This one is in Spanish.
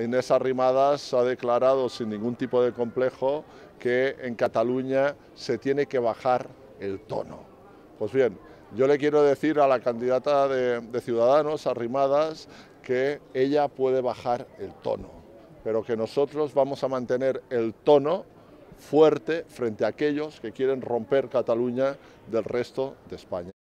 Inés Arrimadas ha declarado sin ningún tipo de complejo que en Cataluña se tiene que bajar el tono. Pues bien, yo le quiero decir a la candidata de, Ciudadanos, Arrimadas, que ella puede bajar el tono, pero que nosotros vamos a mantener el tono fuerte frente a aquellos que quieren romper Cataluña del resto de España.